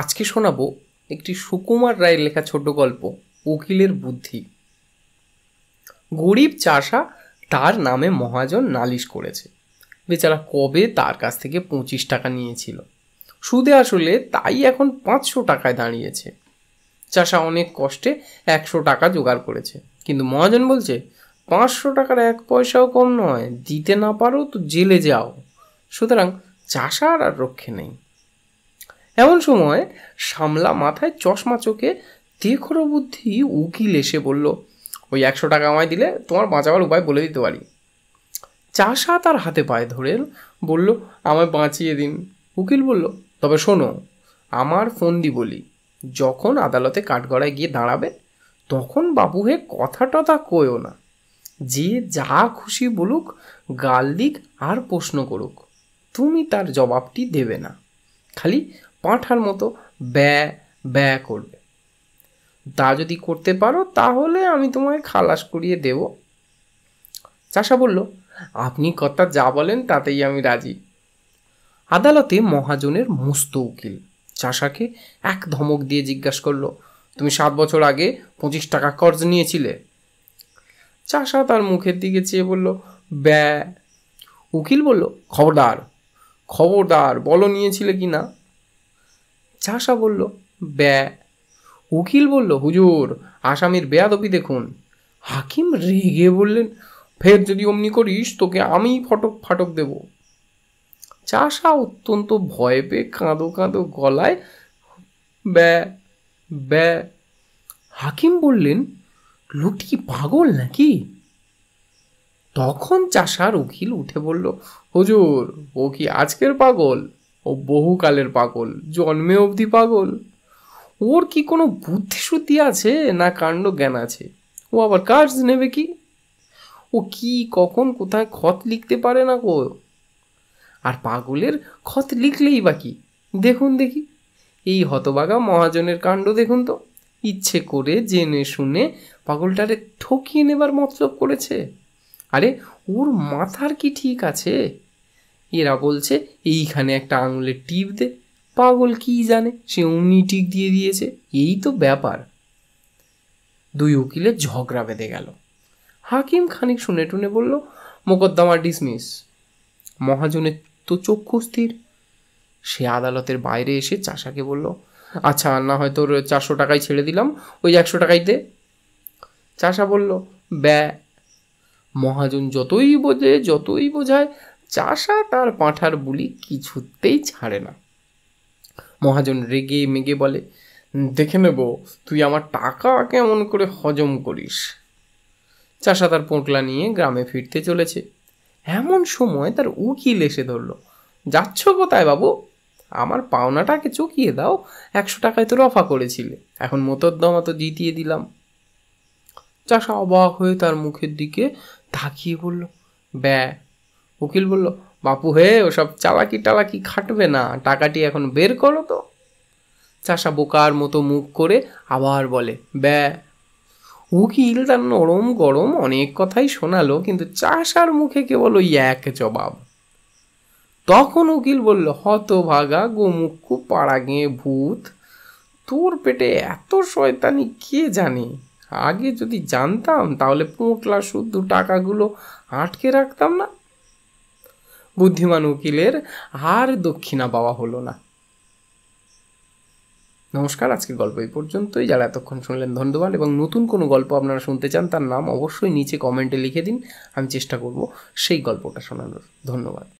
আজকে শোনাবো একটি সুকুমার রায়ের লেখা ছোট গল্প উকিলের বুদ্ধি গরিব চাষা তার নামে মহাজন নালিশ করেছে বেচারা কবে তার কাছ থেকে পঁচিশ টাকা নিয়েছিল সুদে আসলে তাই এখন পাঁচশো টাকায় দাঁড়িয়েছে চাষা অনেক কষ্টে একশো টাকা জোগাড় করেছে কিন্তু মহাজন বলছে পাঁচশো টাকার এক পয়সাও কম নয় দিতে না পারো তো জেলে যাও সুতরাং চাষার আর রক্ষে নেই এমন সময় সামলা মাথায় চশমা চোখে তীক্ষ্ণ বুদ্ধি উকিল এসে বলল ওই একশো টাকা আমায় দিলে তোমার বাঁচাবার উপায় বলে দিতে পারি চাষা তার হাতে পায়ে ধরে বলল আমায় বাঁচিয়ে দিন উকিল বলল তবে শোনো আমার ফন্দি বলি যখন আদালতে কাঠগড়ায় গিয়ে দাঁড়াবে তখন বাবু হে কথা টথা কয়েও না যে যা খুশি বলুক গাল দিক আর প্রশ্ন করুক তুমি তার জবাবটি দেবে না খালি পাঁঠার মতো ব্যয় ব্যয় করবে তা যদি করতে পারো তাহলে আমি তোমায় খালাস করিয়ে দেব চাষা বলল আপনি কথা যা বলেন তাতেই আমি রাজি আদালতে মহাজনের মস্ত উকিল চাষাকে এক ধমক দিয়ে জিজ্ঞাসা করলো তুমি সাত বছর আগে পঁচিশ টাকা কর্জ নিয়েছিলে চাষা তার মুখের দিকে চেয়ে বলল ব্য উকিল বলল খবরদার খবরদার বলো নিয়েছিলে কি না চাষা বলল ব্যা উকিল বলল হুজুর আসামির বেয়াদবি দেখুন হাকিম রেগে বললেন ফের যদি অমনি করিস তোকে আমি ফটক ফাটক দেব চাষা অত্যন্ত ভয় পেয়ে কাঁদো কাঁদো গলায় ব্যা ব্যা হাকিম বললেন লোকটি কি পাগল নাকি তখন চাষার উকিল উঠে বলল হুজুর ও কি আজকের পাগল ও বহুকালের পাগল জন্মে অবধি পাগল ওর কি কোনো বুদ্ধি আছে না কাণ্ড জ্ঞান আছে ও আবার কাজ নেবে কি ও কি কখন কোথায় খত লিখতে পারে না কো আর পাগলের খত লিখলেই বা কি দেখুন দেখি এই হতবাগা মহাজনের কাণ্ড দেখুন তো ইচ্ছে করে জেনে শুনে পাগলটারে ঠকিয়ে নেবার মতলব করেছে আরে ওর মাথার কি ঠিক আছে এরা বলছে এইখানে একটা আঙুলের টিপ দে পাগল কি জানে সে অমনি টিক দিয়ে দিয়েছে এই তো ব্যাপার দুই উকিলের ঝগড়া বেঁধে গেল হাকিম খানিক শুনে টুনে বলল মোকদ্দমা ডিসমিস মহাজনের তো চক্ষু স্থির সে আদালতের বাইরে এসে চাষাকে বলল আচ্ছা না হয় তোর চারশো টাকায় ছেড়ে দিলাম ওই একশো টাকাই দে চাষা বলল ব্যা মহাজন যতই বোঝে যতই বোঝায় চাষা তার পাঁঠার বুলি কিছুতেই ছাড়ে না মহাজন রেগে মেগে বলে দেখে নেব তুই আমার টাকা কেমন করে হজম করিস চাষা তার পোঁটলা নিয়ে গ্রামে ফিরতে চলেছে এমন সময় তার উকিল এসে ধরল যাচ্ছ কোথায় বাবু আমার পাওনাটাকে চকিয়ে দাও একশো টাকায় তো রফা করেছিলে এখন মতদ্দমা তো জিতিয়ে দিলাম চাষা অবাক হয়ে তার মুখের দিকে তাকিয়ে বলল ব্যা উকিল বলল বাপু হে ওসব চালাকি টালাকি খাটবে না টাকাটি এখন বের করো তো চাষা বোকার মতো মুখ করে আবার বলে ব্যা উকিল তার নরম গরম অনেক কথাই শোনালো কিন্তু চাষার মুখে কেবল ওই এক জবাব তখন উকিল বলল হতভাগা গোমুক্ষু পাড়া গেঁয়ে ভূত তোর পেটে এত শয়তানি কে জানে আগে যদি জানতাম তাহলে পোঁকলা শুদ্ধ টাকাগুলো আটকে রাখতাম না বুদ্ধিমান উকিলের আর দক্ষিণা পাওয়া হলো না নমস্কার আজকের গল্প এই পর্যন্তই যারা এতক্ষণ শুনলেন ধন্যবাদ এবং নতুন কোনো গল্প আপনারা শুনতে চান তার নাম অবশ্যই নিচে কমেন্টে লিখে দিন আমি চেষ্টা করব সেই গল্পটা শোনানোর ধন্যবাদ